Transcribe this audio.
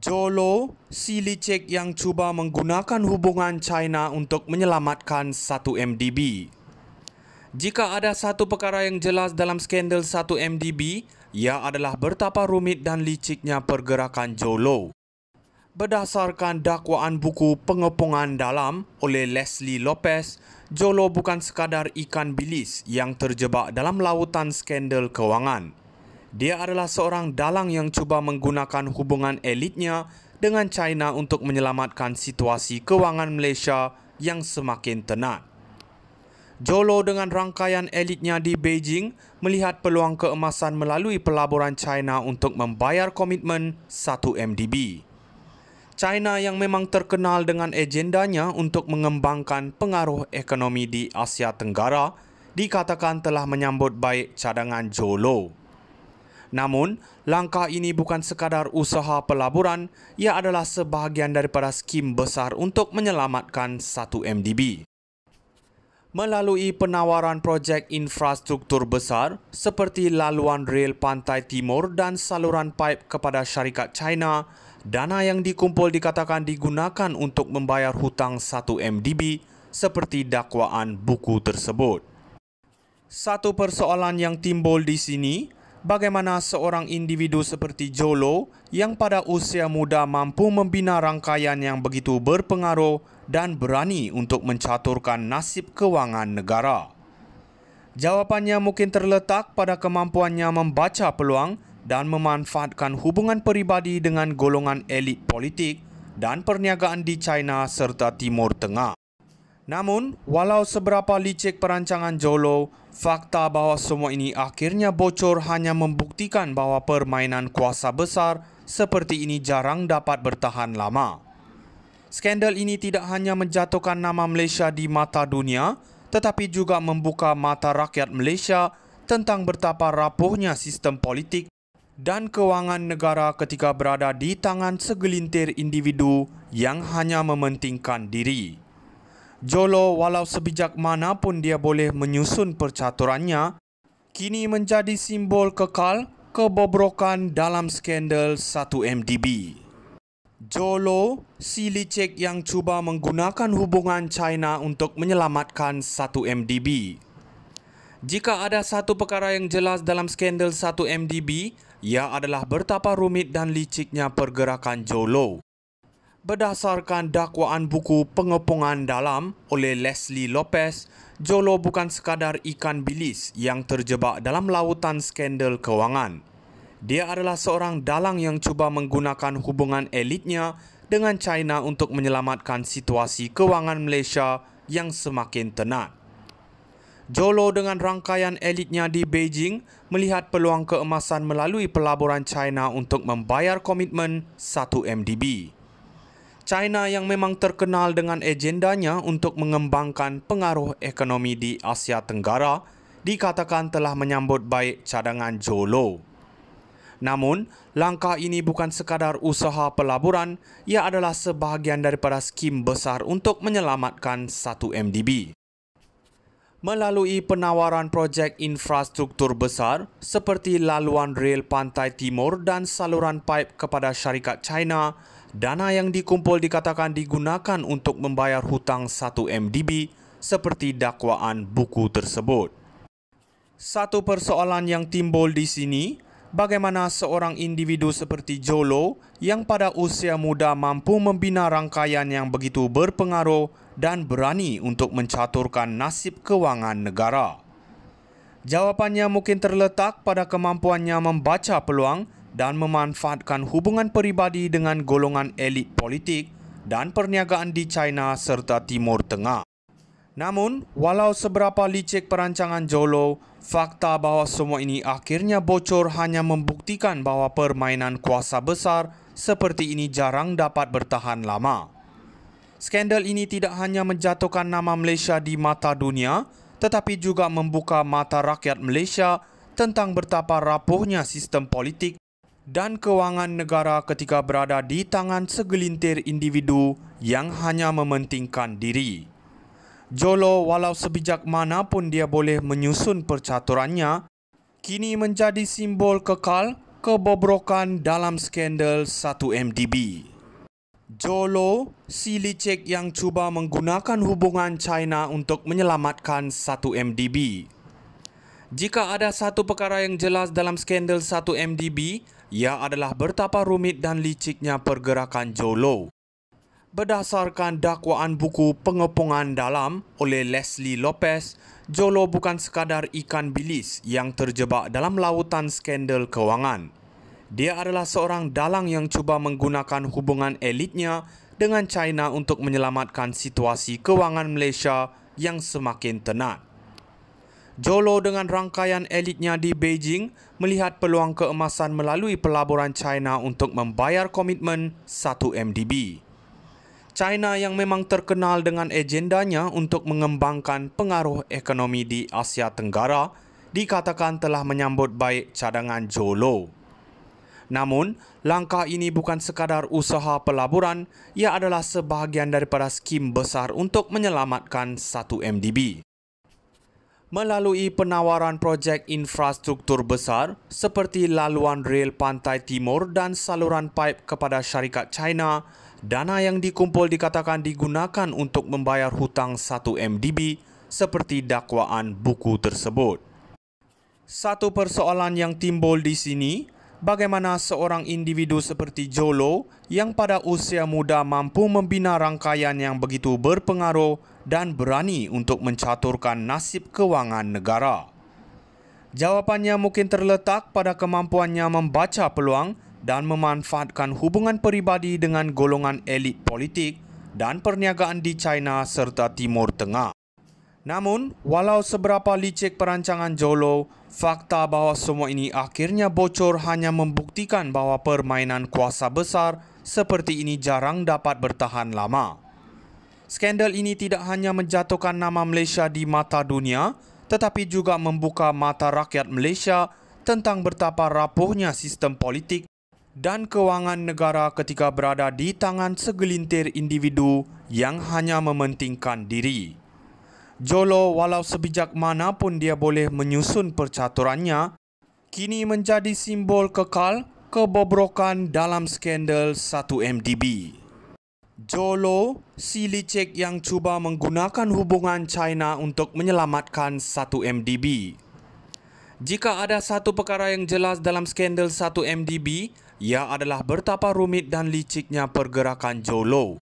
Jolo, si licik yang cuba menggunakan hubungan China untuk menyelamatkan satu mdb Jika ada satu perkara yang jelas dalam skandal satu mdb ia adalah bertapa rumit dan liciknya pergerakan Jolo. Berdasarkan dakwaan buku Pengepungan Dalam oleh Leslie Lopez, Jolo bukan sekadar ikan bilis yang terjebak dalam lautan skandal kewangan. Dia adalah seorang dalang yang cuba menggunakan hubungan elitnya dengan China untuk menyelamatkan situasi kewangan Malaysia yang semakin tenat. Jolo dengan rangkaian elitnya di Beijing melihat peluang keemasan melalui pelaburan China untuk membayar komitmen 1MDB. China yang memang terkenal dengan agendanya untuk mengembangkan pengaruh ekonomi di Asia Tenggara dikatakan telah menyambut baik cadangan Jolo. Namun, langkah ini bukan sekadar usaha pelaburan, ia adalah sebahagian daripada skim besar untuk menyelamatkan satu mdb Melalui penawaran projek infrastruktur besar seperti laluan rel pantai timur dan saluran pipe kepada syarikat China, dana yang dikumpul dikatakan digunakan untuk membayar hutang satu mdb seperti dakwaan buku tersebut. Satu persoalan yang timbul di sini bagaimana seorang individu seperti Jolo yang pada usia muda mampu membina rangkaian yang begitu berpengaruh dan berani untuk mencaturkan nasib kewangan negara. Jawapannya mungkin terletak pada kemampuannya membaca peluang dan memanfaatkan hubungan peribadi dengan golongan elit politik dan perniagaan di China serta Timur Tengah. Namun, walau seberapa licik perancangan Jolo, fakta bahawa semua ini akhirnya bocor hanya membuktikan bahawa permainan kuasa besar seperti ini jarang dapat bertahan lama. Skandal ini tidak hanya menjatuhkan nama Malaysia di mata dunia, tetapi juga membuka mata rakyat Malaysia tentang betapa rapuhnya sistem politik dan kewangan negara ketika berada di tangan segelintir individu yang hanya mementingkan diri. Jolo walau sebijak mana pun dia boleh menyusun percaturannya, kini menjadi simbol kekal kebobrokan dalam skandal 1MDB. Jolo, si licik yang cuba menggunakan hubungan China untuk menyelamatkan 1MDB. Jika ada satu perkara yang jelas dalam skandal 1MDB, ia adalah bertapa rumit dan liciknya pergerakan Jolo. Berdasarkan dakwaan buku Pengepungan Dalam oleh Leslie Lopez, Jolo bukan sekadar ikan bilis yang terjebak dalam lautan skandal kewangan. Dia adalah seorang dalang yang cuba menggunakan hubungan elitnya dengan China untuk menyelamatkan situasi kewangan Malaysia yang semakin tenat. Jolo dengan rangkaian elitnya di Beijing melihat peluang keemasan melalui pelaburan China untuk membayar komitmen 1 MDB. China yang memang terkenal dengan agendanya untuk mengembangkan pengaruh ekonomi di Asia Tenggara dikatakan telah menyambut baik cadangan Jolo. Namun, langkah ini bukan sekadar usaha pelaburan, ia adalah sebahagian daripada skim besar untuk menyelamatkan 1MDB. Melalui penawaran projek infrastruktur besar seperti laluan rel pantai timur dan saluran pipe kepada syarikat China, Dana yang dikumpul dikatakan digunakan untuk membayar hutang 1MDB seperti dakwaan buku tersebut. Satu persoalan yang timbul di sini, bagaimana seorang individu seperti Jolo yang pada usia muda mampu membina rangkaian yang begitu berpengaruh dan berani untuk mencaturkan nasib kewangan negara? Jawapannya mungkin terletak pada kemampuannya membaca peluang dan memanfaatkan hubungan peribadi dengan golongan elit politik dan perniagaan di China serta Timur Tengah. Namun, walau seberapa licik perancangan Jolo, fakta bahawa semua ini akhirnya bocor hanya membuktikan bahawa permainan kuasa besar seperti ini jarang dapat bertahan lama. Skandal ini tidak hanya menjatuhkan nama Malaysia di mata dunia, tetapi juga membuka mata rakyat Malaysia tentang betapa rapuhnya sistem politik dan kewangan negara ketika berada di tangan segelintir individu yang hanya mementingkan diri. Jolo walau sebijak mana pun dia boleh menyusun percaturannya, kini menjadi simbol kekal kebobrokan dalam skandal 1MDB. Jolo, si licik yang cuba menggunakan hubungan China untuk menyelamatkan 1MDB. Jika ada satu perkara yang jelas dalam skandal 1MDB, ia adalah bertapa rumit dan liciknya pergerakan Jolo. Berdasarkan dakwaan buku Pengepungan Dalam oleh Leslie Lopez, Jolo bukan sekadar ikan bilis yang terjebak dalam lautan skandal kewangan. Dia adalah seorang dalang yang cuba menggunakan hubungan elitnya dengan China untuk menyelamatkan situasi kewangan Malaysia yang semakin tenat. Jolo dengan rangkaian elitnya di Beijing melihat peluang keemasan melalui pelaburan China untuk membayar komitmen 1 MDB. China yang memang terkenal dengan agendanya untuk mengembangkan pengaruh ekonomi di Asia Tenggara dikatakan telah menyambut baik cadangan Jolo. Namun, langkah ini bukan sekadar usaha pelaburan, ia adalah sebahagian daripada skim besar untuk menyelamatkan 1 MDB melalui penawaran projek infrastruktur besar seperti laluan rel pantai timur dan saluran pipe kepada syarikat China, dana yang dikumpul dikatakan digunakan untuk membayar hutang 1 MDB seperti dakwaan buku tersebut. Satu persoalan yang timbul di sini bagaimana seorang individu seperti Jolo yang pada usia muda mampu membina rangkaian yang begitu berpengaruh dan berani untuk mencaturkan nasib kewangan negara. Jawapannya mungkin terletak pada kemampuannya membaca peluang dan memanfaatkan hubungan peribadi dengan golongan elit politik dan perniagaan di China serta Timur Tengah. Namun, walau seberapa licik perancangan Jolo, Fakta bahawa semua ini akhirnya bocor hanya membuktikan bahawa permainan kuasa besar seperti ini jarang dapat bertahan lama. Skandal ini tidak hanya menjatuhkan nama Malaysia di mata dunia, tetapi juga membuka mata rakyat Malaysia tentang betapa rapuhnya sistem politik dan kewangan negara ketika berada di tangan segelintir individu yang hanya mementingkan diri. Jolo walau sebijak mana pun dia boleh menyusun percaturannya, kini menjadi simbol kekal kebobrokan dalam skandal 1MDB. Jolo, si licik yang cuba menggunakan hubungan China untuk menyelamatkan 1MDB. Jika ada satu perkara yang jelas dalam skandal 1MDB, ia adalah bertapa rumit dan liciknya pergerakan Jolo.